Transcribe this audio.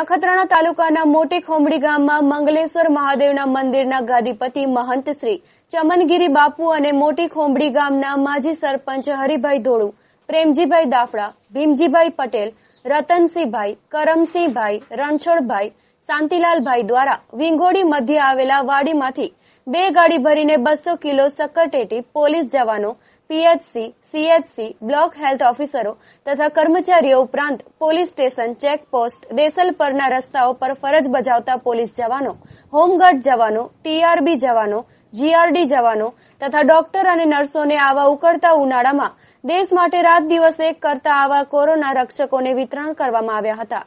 નખત્રાણા તાલુકાના મોટી ખોમડી ગામમાં મંગલેશ્વર મહાદેવના મંદિરના ગાદીપતિ મહંત શ્રી ચમનગીરી બાપુ અને મોટી ખોમડી ગામના માજી સરપંચ હરિભાઈ ધોળુ પ્રેમજીભાઈ દાફડા ભીમજીભાઈ પટેલ રતનસિંહભાઈ કરમસિંહભાઈ રણછોડભાઈ શાંતિલાલભાઈ દ્વારા વિંગોડી મધ્ય આવેલા વાડીમાંથી બે ગાડી ભરીને બસો કિલો સક્કરટેટી પોલીસ જવાનો પીએચસી સીએચસી બ્લોક હેલ્થ ઓફિસરો તથા કર્મચારીઓ ઉપરાંત પોલીસ સ્ટેશન ચેકપોસ્ટ દેસલ પરના રસ્તાઓ પર ફરજ બજાવતા પોલીસ જવાનો હોમગાર્ડ જવાનો ટીઆરબી જવાનો જીઆરડી જવાનો તથા ડોક્ટર અને નર્સોને આવા ઉકળતા ઉનાળામાં દેશ માટે રાત દિવસ એક કરતા આવા કોરોના રક્ષકોને વિતરણ કરવામાં આવ્યા હતા